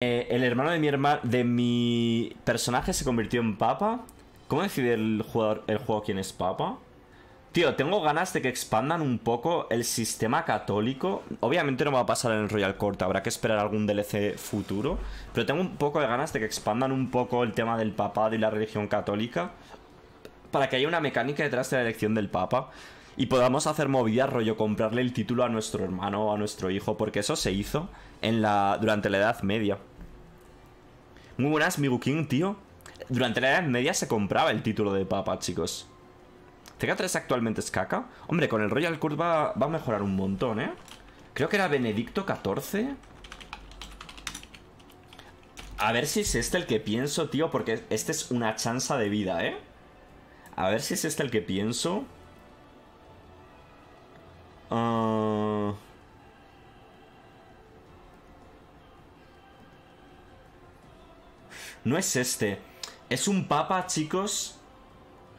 Eh, el hermano de mi, hermano de mi personaje se convirtió en papa. ¿Cómo decide el, jugador, el juego quién es papa? Tío, tengo ganas de que expandan un poco el sistema católico. Obviamente no va a pasar en el Royal Court, habrá que esperar algún DLC futuro. Pero tengo un poco de ganas de que expandan un poco el tema del papado y la religión católica. Para que haya una mecánica detrás de la elección del papa. Y podamos hacer movidas, rollo, comprarle el título a nuestro hermano o a nuestro hijo. Porque eso se hizo en la, durante la Edad Media. Muy buenas, Buquín, tío. Durante la Edad Media se compraba el título de papa, chicos. ¿Tega 3 actualmente es caca? Hombre, con el Royal Court va, a mejorar un montón, ¿eh? Creo que era Benedicto XIV. A ver si es este el que pienso, tío, porque este es una chanza de vida, ¿eh? A ver si es este el que pienso. Ah... No es este. Es un papa, chicos.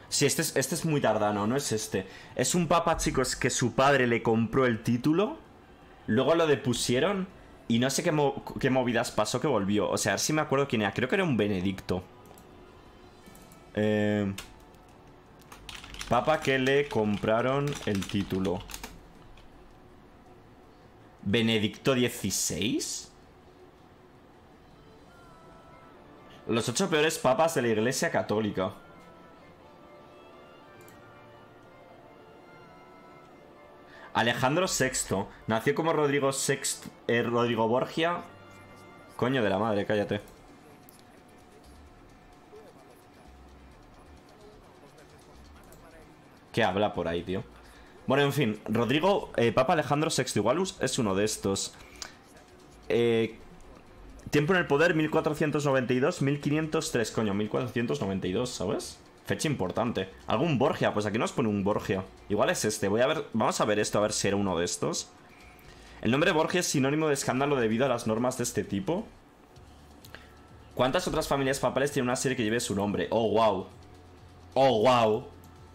Sí, este es, este es muy tardano, no es este. Es un papa, chicos, que su padre le compró el título. Luego lo depusieron. Y no sé qué, qué movidas pasó que volvió. O sea, a ver si me acuerdo quién era. Creo que era un Benedicto. Eh, papa que le compraron el título. ¿Benedicto XVI? Los ocho peores papas de la Iglesia Católica. Alejandro VI. Nació como Rodrigo VI... Eh, Rodrigo Borgia. Coño de la madre, cállate. ¿Qué habla por ahí, tío? Bueno, en fin. Rodrigo... Eh, Papa Alejandro VI Igualus es uno de estos. Eh, Tiempo en el poder, 1492, 1503, coño, 1492, ¿sabes? Fecha importante. ¿Algún Borgia? Pues aquí nos pone un Borgia. Igual es este. Voy a ver, vamos a ver esto, a ver si era uno de estos. El nombre Borgia es sinónimo de escándalo debido a las normas de este tipo. ¿Cuántas otras familias papales tienen una serie que lleve su nombre? Oh, wow. Oh, wow.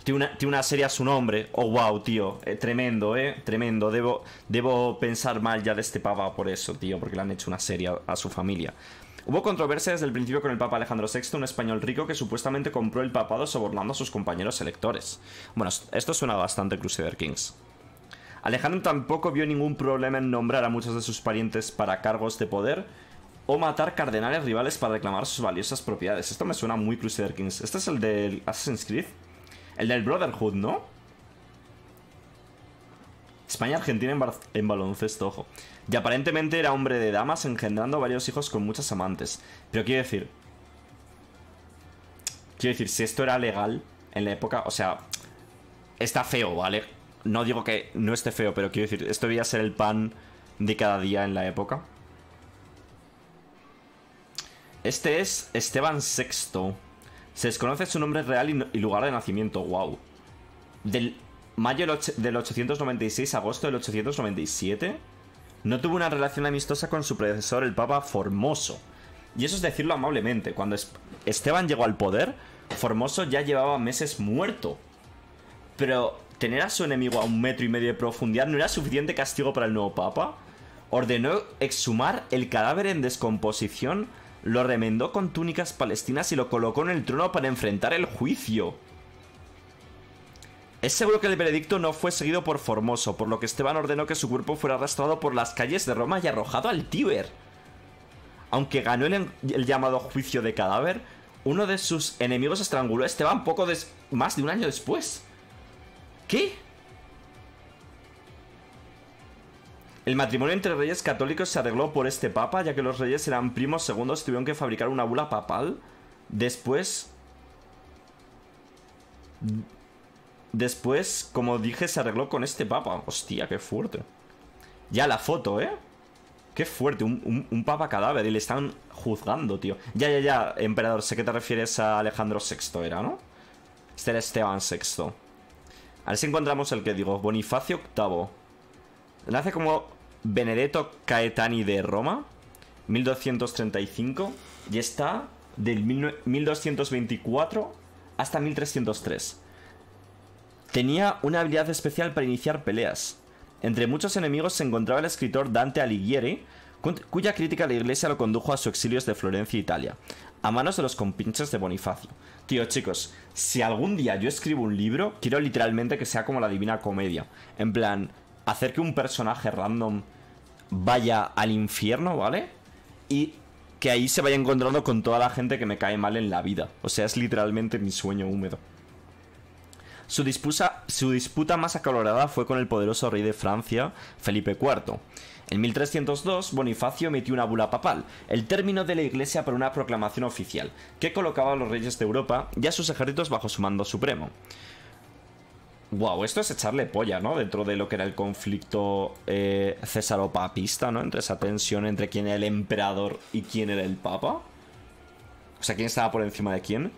Tiene una, serie a su nombre. Oh, wow, tío. Eh, tremendo, eh. Tremendo. Debo, debo pensar mal ya de este papa por eso, tío. Porque le han hecho una serie a, su familia. Hubo controversia desde el principio con el Papa Alejandro VI, un español rico que supuestamente compró el papado sobornando a sus compañeros electores. Bueno, esto suena bastante Crusader Kings. Alejandro tampoco vio ningún problema en nombrar a muchos de sus parientes para cargos de poder o matar cardenales rivales para reclamar sus valiosas propiedades. Esto me suena muy Crusader Kings. ¿Este es el de Assassin's Creed? El del Brotherhood, ¿no? España-Argentina en, baloncesto, ojo. Y aparentemente era hombre de damas engendrando varios hijos con muchas amantes. Pero quiero decir... Quiero decir, si esto era legal en la época... O sea, está feo, ¿vale? No digo que no esté feo, pero quiero decir, esto debía ser el pan de cada día en la época. Este es Esteban VI. Se desconoce su nombre real y, lugar de nacimiento, wow. Del mayo del 896 a agosto del 897, no tuvo una relación amistosa con su predecesor, el Papa Formoso. Y eso es decirlo amablemente. Cuando Esteban llegó al poder, Formoso ya llevaba meses muerto. Pero tener a su enemigo a un metro y medio de profundidad no era suficiente castigo para el nuevo papa. Ordenó exhumar el cadáver en descomposición lo remendó con túnicas palestinas y lo colocó en el trono para enfrentar el juicio. Es seguro que el veredicto no fue seguido por Formoso, por lo que Esteban ordenó que su cuerpo fuera arrastrado por las calles de Roma y arrojado al Tíber. Aunque ganó el, el llamado juicio de cadáver, uno de sus enemigos estranguló a Esteban poco más de un año después. ¿Qué? El matrimonio entre reyes católicos se arregló por este papa, ya que los reyes eran primos segundos, tuvieron que fabricar una bula papal. Después... Después, como dije, se arregló con este papa. Hostia, qué fuerte. Ya la foto, ¿eh? Qué fuerte, un, papa cadáver y le están juzgando, tío. Ya, ya, ya, emperador, sé que te refieres a Alejandro VI, ¿era, no? Este era Esteban VI. A ver si encontramos el que digo, Bonifacio VIII. Nace como Benedetto Caetani de Roma, 1235, y está del 1224 hasta 1303. Tenía una habilidad especial para iniciar peleas. Entre muchos enemigos se encontraba el escritor Dante Alighieri, cuya crítica a la iglesia lo condujo a su exilio de Florencia, Italia, a manos de los compinches de Bonifacio. Tío, chicos, si algún día yo escribo un libro, quiero literalmente que sea como la Divina Comedia. En plan, hacer que un personaje random vaya al infierno, ¿vale? Y que ahí se vaya encontrando con toda la gente que me cae mal en la vida. O sea, es literalmente mi sueño húmedo. Su, disputa más acalorada fue con el poderoso rey de Francia, Felipe IV. En 1302, Bonifacio emitió una bula papal, el término de la Iglesia para una proclamación oficial, que colocaba a los reyes de Europa y a sus ejércitos bajo su mando supremo. Wow, esto es echarle polla, ¿no? Dentro de lo que era el conflicto eh, papista ¿no? Entre esa tensión entre quién era el emperador y quién era el papa. O sea, quién estaba por encima de quién.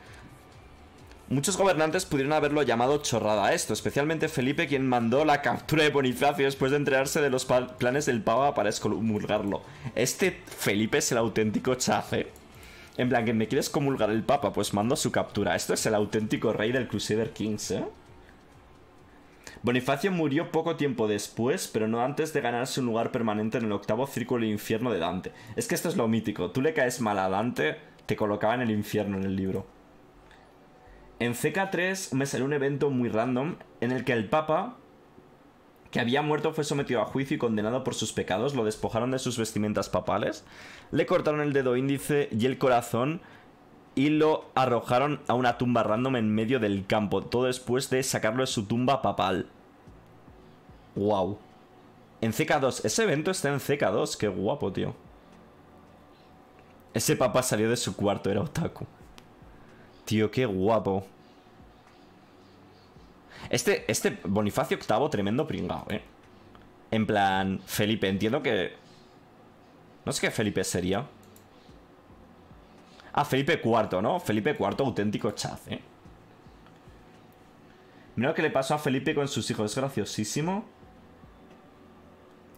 Muchos gobernantes pudieron haberlo llamado chorrada a esto, especialmente Felipe, quien mandó la captura de Bonifacio después de enterarse de los planes del Papa para excomulgarlo. Este Felipe es el auténtico chafe. En plan, que me quieres comulgar el Papa, pues mando su captura. Esto es el auténtico rey del Crusader Kings, ¿eh? Bonifacio murió poco tiempo después, pero no antes de ganarse un lugar permanente en el octavo círculo del infierno de Dante. Es que esto es lo mítico. Tú le caes mal a Dante, te colocaba en el infierno en el libro. En CK3 me salió un evento muy random en el que el Papa, que había muerto, fue sometido a juicio y condenado por sus pecados, lo despojaron de sus vestimentas papales, le cortaron el dedo índice y el corazón y lo arrojaron a una tumba random en medio del campo, todo después de sacarlo de su tumba papal. Wow. En CK2, ese evento está en CK2, qué guapo, tío. Ese papá salió de su cuarto, era otaku. Tío, qué guapo. Este, este Bonifacio VIII, tremendo pringao, eh. En plan, Felipe, entiendo que... No sé qué Felipe sería a ah, Felipe IV, ¿no? Felipe IV, auténtico chaz, ¿eh? Mira lo que le pasó a Felipe con sus hijos, es graciosísimo.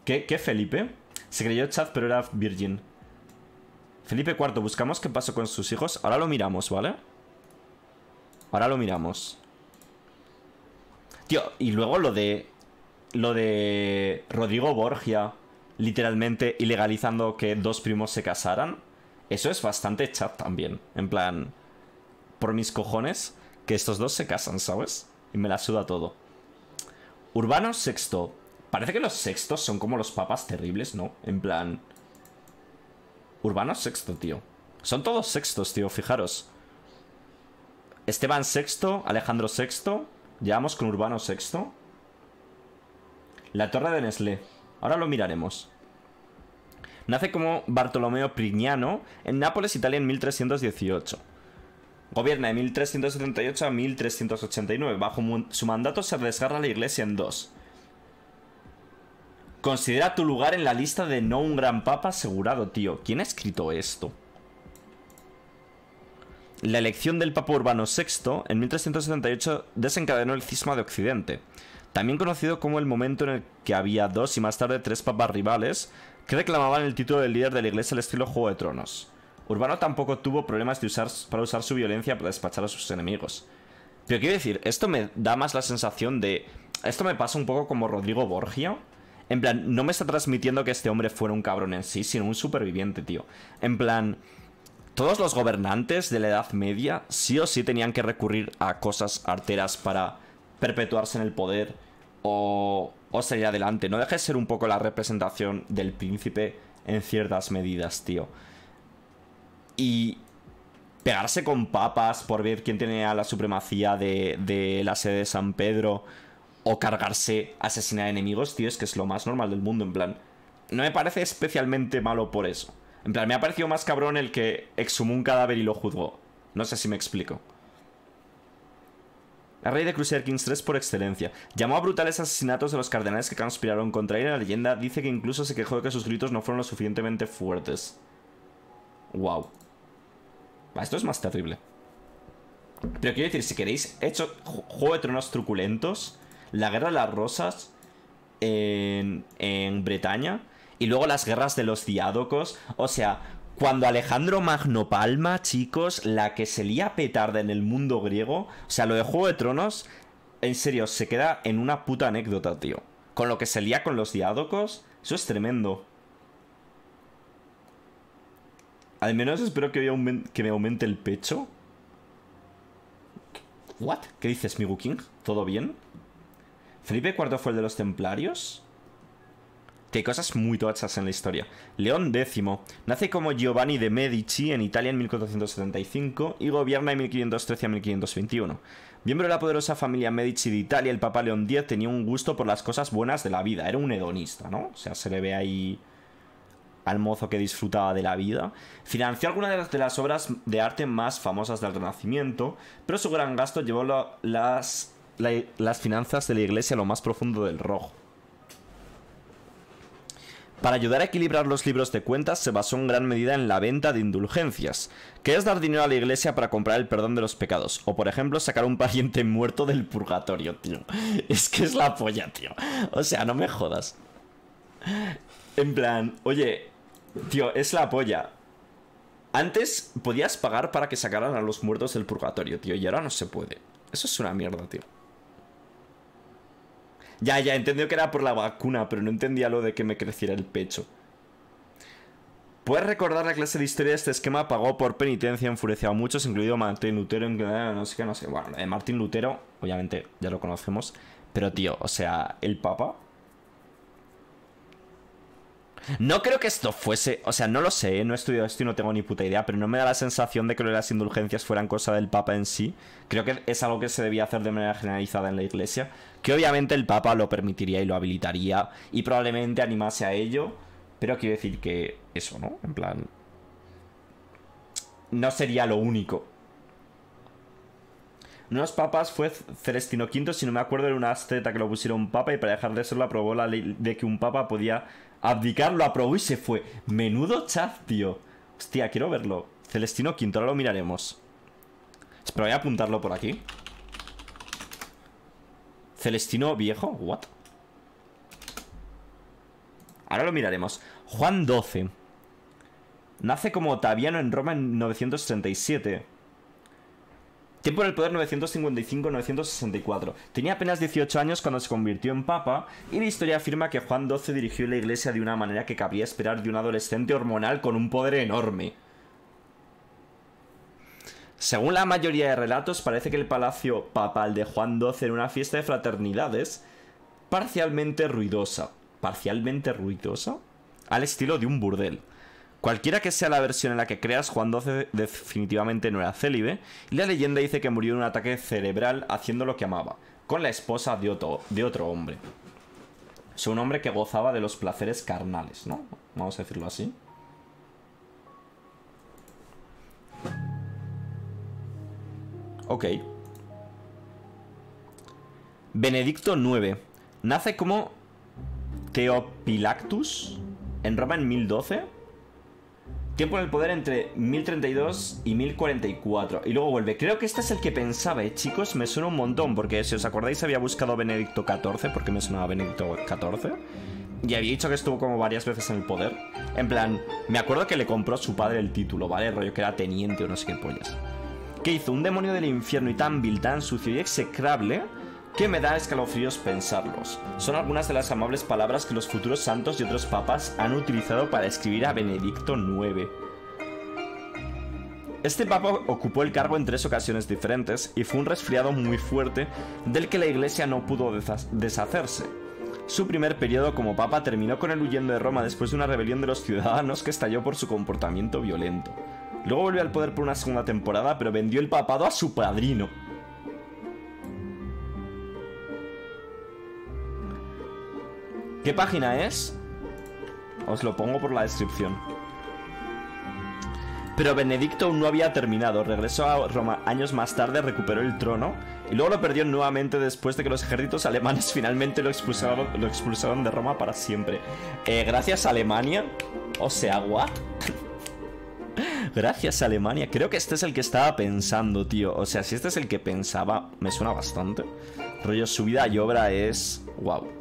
¿Qué, qué Felipe? Se creyó chaz, pero era virgin. Felipe IV, buscamos qué pasó con sus hijos. Ahora lo miramos, ¿vale? Ahora lo miramos. Tío, y luego lo de... Lo de Rodrigo Borgia, literalmente ilegalizando que dos primos se casaran. Eso es bastante chat también. En plan, por mis cojones, que estos dos se casan, ¿sabes? Y me la suda todo. Urbano sexto. Parece que los sextos son como los papas terribles, ¿no? En plan... Urbano sexto, tío. Son todos sextos, tío, fijaros. Esteban sexto, Alejandro sexto. Llevamos con Urbano sexto. La torre de Nestlé. Ahora lo miraremos. Nace como Bartolomeo Prignano en Nápoles, Italia, en 1318. Gobierna de 1378 a 1389. Bajo su mandato se desgarra la iglesia en dos. Considera tu lugar en la lista de no un gran papa asegurado, tío. ¿Quién ha escrito esto? La elección del Papa Urbano VI en 1378 desencadenó el cisma de Occidente, también conocido como el momento en el que había dos y más tarde tres papas rivales que reclamaban el título de líder de la iglesia al estilo Juego de Tronos. Urbano tampoco tuvo problemas de usar, para usar su violencia para despachar a sus enemigos. Pero quiero decir, esto me da más la sensación de... Esto me pasa un poco como Rodrigo Borgia. En plan, no me está transmitiendo que este hombre fuera un cabrón en sí, sino un superviviente, tío. En plan, todos los gobernantes de la Edad Media sí o sí tenían que recurrir a cosas arteras para perpetuarse en el poder o o adelante. No dejes de ser un poco la representación del príncipe en ciertas medidas, tío. Y pegarse con papas por ver quién tiene la supremacía de, de la sede de San Pedro o cargarse, asesinar enemigos, tío, es que es lo más normal del mundo, en plan. No me parece especialmente malo por eso. En plan, me ha parecido más cabrón el que exhumó un cadáver y lo juzgó. No sé si me explico rey de Crusader Kings 3 por excelencia. Llamó a brutales asesinatos de los cardenales que conspiraron contra él la leyenda dice que incluso se quejó de que sus gritos no fueron lo suficientemente fuertes. Wow. Esto es más terrible. Pero quiero decir, si queréis, he hecho Juego de Tronos truculentos, la Guerra de las Rosas en, en Bretaña, y luego las guerras de los diádocos. O sea, cuando Alejandro Magno Palma, chicos, la que se lía petarda en el mundo griego, o sea, lo de Juego de Tronos, en serio, se queda en una puta anécdota, tío. Con lo que se lía con los diádocos, eso es tremendo. Al menos espero que, me aumente el pecho. ¿What? ¿Qué dices, Migu King? ¿Todo bien? ¿Felipe IV fue el de los templarios? que cosas muy tochas en la historia. León X nace como Giovanni de Medici en Italia en 1475 y gobierna en 1513 a 1521. Miembro de la poderosa familia Medici de Italia, el Papa León X tenía un gusto por las cosas buenas de la vida, era un hedonista, ¿no? O sea, se le ve ahí al mozo que disfrutaba de la vida, financió algunas de las obras de arte más famosas del Renacimiento, pero su gran gasto llevó las, las finanzas de la iglesia a lo más profundo del rojo. Para ayudar a equilibrar los libros de cuentas se basó en gran medida en la venta de indulgencias, que es dar dinero a la iglesia para comprar el perdón de los pecados, o por ejemplo sacar un pariente muerto del purgatorio, tío. Es que es la polla, tío. O sea, no me jodas. En plan, oye, tío, es la polla. Antes podías pagar para que sacaran a los muertos del purgatorio, tío, y ahora no se puede. Eso es una mierda, tío. Ya, ya, entendió que era por la vacuna, pero no entendía lo de que me creciera el pecho. ¿Puedes recordar la clase de historia? Este esquema pagó por penitencia, enfureció a muchos, incluido Martín Lutero, no sé qué, no sé. Bueno, Martín Lutero, obviamente, ya lo conocemos. Pero, tío, o sea, el Papa no creo que esto fuese, o sea, no lo sé, no he estudiado esto y no tengo ni puta idea, pero no me da la sensación de que las indulgencias fueran cosa del Papa en sí. Creo que es algo que se debía hacer de manera generalizada en la Iglesia, que obviamente el Papa lo permitiría y lo habilitaría y probablemente animase a ello, pero quiero decir que eso, ¿no? En plan... No sería lo único. Uno de los papas fue Celestino V, si no me acuerdo, era una asceta que lo pusieron un papa y para dejar de serlo aprobó la ley de que un papa podía Abdicar lo aprobó y se fue. Menudo chat, tío. Hostia, quiero verlo. Celestino Quinto, ahora lo miraremos. Espero voy a apuntarlo por aquí. Celestino Viejo, what? Ahora lo miraremos. Juan XII Nace como Taviano en Roma en 937. Tiempo en el poder 955-964. Tenía apenas 18 años cuando se convirtió en papa y la historia afirma que Juan XII dirigió la iglesia de una manera que cabría esperar de un adolescente hormonal con un poder enorme. Según la mayoría de relatos, parece que el palacio papal de Juan XII era una fiesta de fraternidades parcialmente ruidosa. ¿Parcialmente ruidosa? Al estilo de un burdel. Cualquiera que sea la versión en la que creas, Juan XII definitivamente no era célibe, y la leyenda dice que murió en un ataque cerebral haciendo lo que amaba, con la esposa de otro, de otro hombre. Es un hombre que gozaba de los placeres carnales, ¿no? Vamos a decirlo así. Ok. Benedicto IX. Nace como Teopilactus en Roma en 1012 Tiempo en el poder entre 1032 y 1044. Y luego vuelve. Creo que este es el que pensaba, ¿eh, chicos? Me suena un montón, porque si os acordáis había buscado Benedicto XIV, porque me sonaba Benedicto XIV. Y había dicho que estuvo como varias veces en el poder. En plan, me acuerdo que le compró a su padre el título, ¿vale? Rollo que era teniente o no sé qué pollas. ¿Qué hizo un demonio del infierno y tan vil, tan sucio y execrable ¿Qué me da escalofríos pensarlos. Son algunas de las amables palabras que los futuros santos y otros papas han utilizado para escribir a Benedicto IX. Este papa ocupó el cargo en tres ocasiones diferentes y fue un resfriado muy fuerte del que la iglesia no pudo deshacerse. Su primer periodo como papa terminó con el huyendo de Roma después de una rebelión de los ciudadanos que estalló por su comportamiento violento. Luego volvió al poder por una segunda temporada, pero vendió el papado a su padrino. ¿Qué página es? Os lo pongo por la descripción. Pero Benedicto no había terminado. Regresó a Roma años más tarde, recuperó el trono y luego lo perdió nuevamente después de que los ejércitos alemanes finalmente lo expulsaron, lo expulsaron de Roma para siempre. Eh, gracias a Alemania. O sea, guau gracias Alemania. Creo que este es el que estaba pensando, tío. O sea, si este es el que pensaba, me suena bastante. Rollo, su vida y obra es. ¡Wow!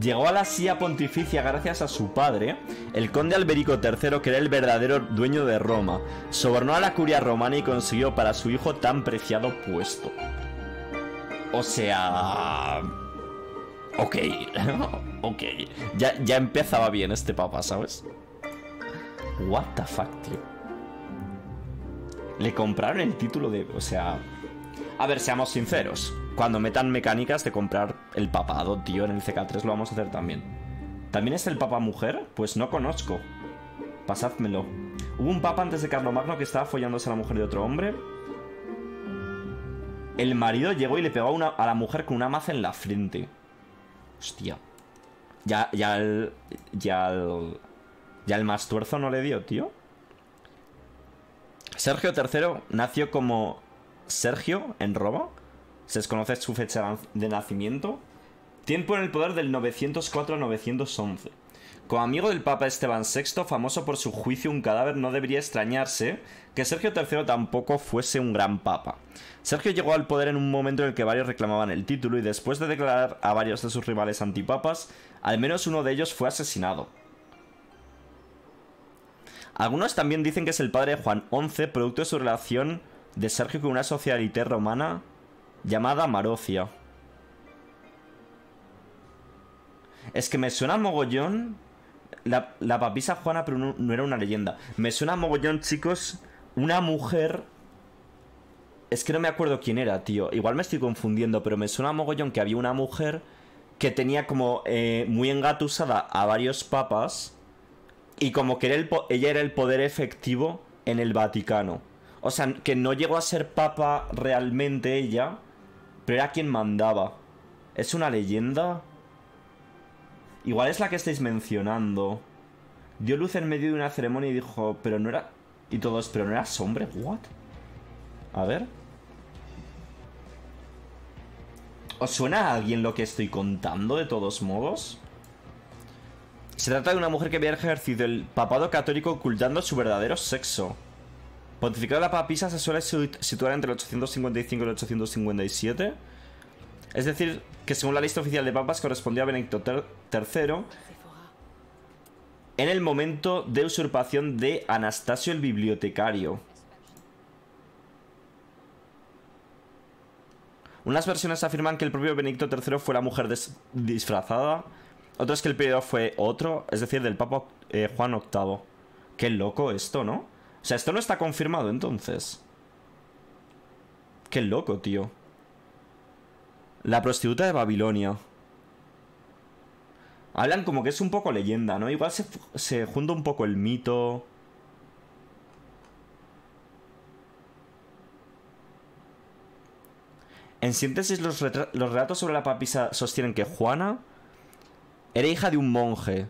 Llegó a la silla pontificia gracias a su padre, el conde Alberico III, que era el verdadero dueño de Roma. Sobornó a la curia romana y consiguió para su hijo tan preciado puesto. O sea... Ok, ok. Ya, empezaba bien este papá, ¿sabes? What the fuck, tío. Le compraron el título de... O sea... A ver, seamos sinceros cuando metan mecánicas de comprar el papado, tío, en el CK3 lo vamos a hacer también. ¿También es el papa mujer? Pues no conozco. Pasádmelo. Hubo un papa antes de Carlomagno que estaba follándose a la mujer de otro hombre. El marido llegó y le pegó a, la mujer con una maza en la frente. Hostia. Ya, ya el. Ya el. Ya el más tuerzo no le dio, tío. Sergio III nació como Sergio en Roma se desconoce su fecha de nacimiento. Tiempo en el poder del 904 a 911. Como amigo del Papa Esteban VI, famoso por su juicio un cadáver, no debería extrañarse que Sergio III tampoco fuese un gran papa. Sergio llegó al poder en un momento en el que varios reclamaban el título y después de declarar a varios de sus rivales antipapas, al menos uno de ellos fue asesinado. Algunos también dicen que es el padre de Juan XI, producto de su relación de Sergio con una socialité romana llamada Marocia. Es que me suena mogollón. La, la papisa Juana, pero no, era una leyenda. Me suena mogollón, chicos. Una mujer. Es que no me acuerdo quién era, tío. Igual me estoy confundiendo, pero me suena mogollón que había una mujer que tenía como eh, muy engatusada a varios papas. Y como que ella era el poder efectivo en el Vaticano. O sea, que no llegó a ser papa realmente ella pero era quien mandaba. ¿Es una leyenda? Igual es la que estáis mencionando. Dio luz en medio de una ceremonia y dijo, pero no era... Y todos, pero no eras hombre, what? A ver. ¿Os suena a alguien lo que estoy contando de todos modos? Se trata de una mujer que había ejercido el papado católico ocultando su verdadero sexo. Pontificado de la papisa se suele situar entre el 855 y el 857. Es decir, que según la lista oficial de papas correspondía a Benedicto III en el momento de usurpación de Anastasio el bibliotecario. Unas versiones afirman que el propio Benedicto III fue la mujer disfrazada, otras que el periodo fue otro, es decir, del Papa eh, Juan VIII. Qué loco esto, ¿no? O sea, esto no está confirmado entonces. Qué loco, tío. La prostituta de Babilonia. Hablan como que es un poco leyenda, ¿no? Igual se, junta un poco el mito. En síntesis, los, los relatos sobre la papisa sostienen que Juana era hija de un monje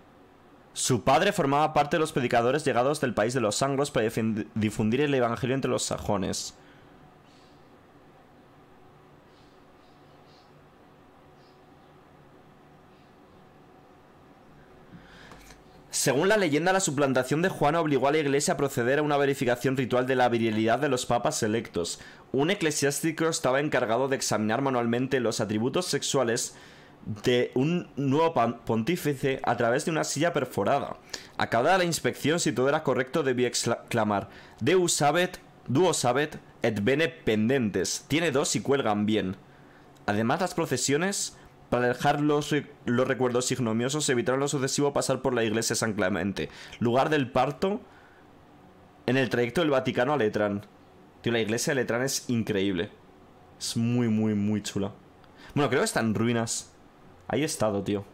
su padre formaba parte de los predicadores llegados del país de los anglos para difundir el evangelio entre los sajones. Según la leyenda, la suplantación de Juana obligó a la iglesia a proceder a una verificación ritual de la virilidad de los papas electos. Un eclesiástico estaba encargado de examinar manualmente los atributos sexuales de un nuevo pontífice a través de una silla perforada. Acabada la inspección, si todo era correcto, debía exclamar Deus sabet, duo sabet, et bene pendentes. Tiene dos y cuelgan bien. Además, las procesiones, para dejar los, recuerdos ignomiosos, evitaron lo sucesivo pasar por la iglesia San Clemente, lugar del parto en el trayecto del Vaticano a Letrán. Tío, la iglesia de Letrán es increíble. Es muy, muy, muy chula. Bueno, creo que está en ruinas. Ahí he estado, tío.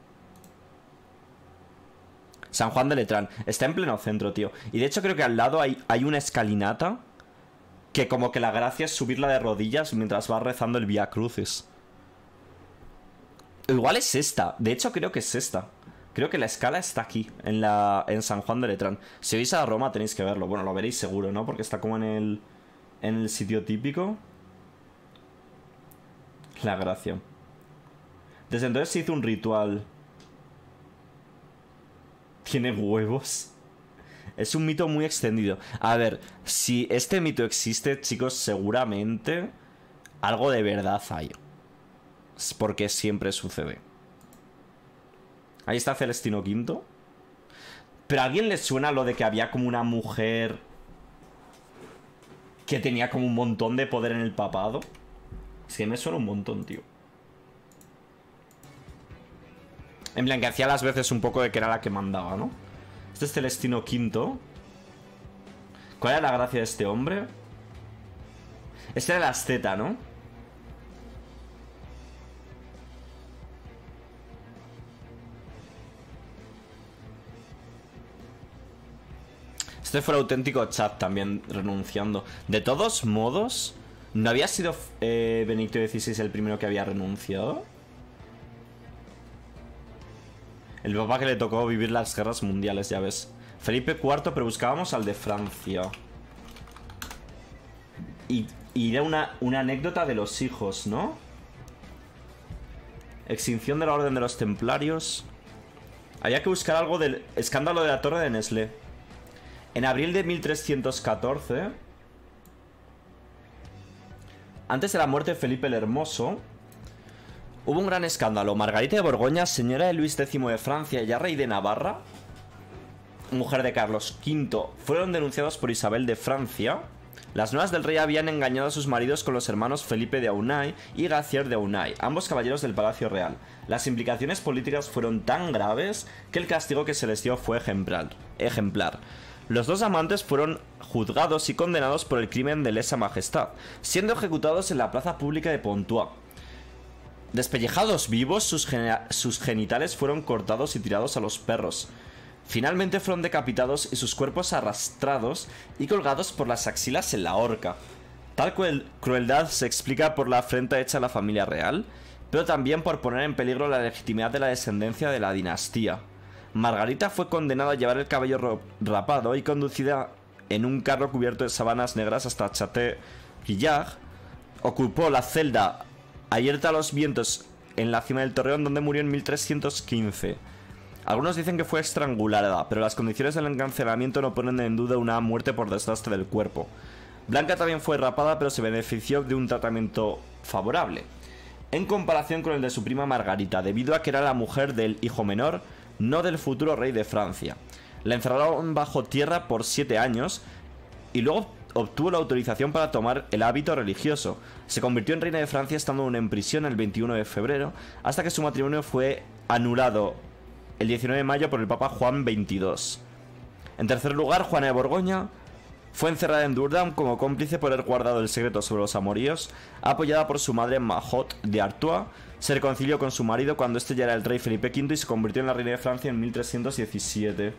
San Juan de Letrán. Está en pleno centro, tío. Y de hecho creo que al lado hay, hay una escalinata que como que la gracia es subirla de rodillas mientras vas rezando el vía cruces Igual es esta. De hecho creo que es esta. Creo que la escala está aquí, en, la, en San Juan de Letrán. Si vais a Roma tenéis que verlo. Bueno, lo veréis seguro, ¿no? Porque está como en el, en el sitio típico. La gracia. Desde entonces se hizo un ritual. ¿Tiene huevos? Es un mito muy extendido. A ver, si este mito existe, chicos, seguramente algo de verdad hay. porque siempre sucede. Ahí está Celestino V. ¿Pero a alguien le suena lo de que había como una mujer que tenía como un montón de poder en el papado? Es que me suena un montón, tío. En plan, que hacía las veces un poco de que era la que mandaba, ¿no? Este es Celestino V. ¿Cuál era la gracia de este hombre? Este era el asceta, ¿no? Este fue el auténtico chat también renunciando. De todos modos, ¿no había sido eh, Benito XVI el primero que había renunciado? El papá que le tocó vivir las guerras mundiales, ya ves. Felipe IV, pero buscábamos al de Francia. Y, y era una, una anécdota de los hijos, ¿no? Extinción de la Orden de los Templarios. Había que buscar algo del escándalo de la Torre de Nesle. En abril de 1314... Antes de la muerte de Felipe el Hermoso, Hubo un gran escándalo. Margarita de Borgoña, señora de Luis X de Francia y rey de Navarra, mujer de Carlos V, fueron denunciados por Isabel de Francia. Las nuevas del rey habían engañado a sus maridos con los hermanos Felipe de Aunay y Gacier de Aunay, ambos caballeros del Palacio Real. Las implicaciones políticas fueron tan graves que el castigo que se les dio fue ejemplar. ejemplar. Los dos amantes fueron juzgados y condenados por el crimen de lesa majestad, siendo ejecutados en la plaza pública de Pontois. Despellejados vivos, sus, genitales fueron cortados y tirados a los perros. Finalmente fueron decapitados y sus cuerpos arrastrados y colgados por las axilas en la horca. Tal crueldad se explica por la afrenta hecha a la familia real, pero también por poner en peligro la legitimidad de la descendencia de la dinastía. Margarita fue condenada a llevar el cabello rapado y conducida en un carro cubierto de sabanas negras hasta Château-Guillard. Ocupó la celda Ayerta a los vientos en la cima del torreón donde murió en 1315. Algunos dicen que fue estrangulada, pero las condiciones del encarcelamiento no ponen en duda una muerte por desastre del cuerpo. Blanca también fue rapada, pero se benefició de un tratamiento favorable, en comparación con el de su prima Margarita, debido a que era la mujer del hijo menor, no del futuro rey de Francia. La encerraron bajo tierra por siete años y luego obtuvo la autorización para tomar el hábito religioso. Se convirtió en reina de Francia estando en prisión el 21 de febrero, hasta que su matrimonio fue anulado el 19 de mayo por el Papa Juan XXII. En tercer lugar, Juana de Borgoña fue encerrada en Durham como cómplice por haber guardado el secreto sobre los amoríos, apoyada por su madre Mahot de Artois, se reconcilió con su marido cuando este ya era el rey Felipe V y se convirtió en la reina de Francia en 1317.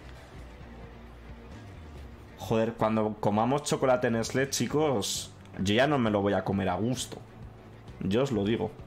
Joder, cuando comamos chocolate en Nestlé, chicos, yo ya no me lo voy a comer a gusto. Yo os lo digo.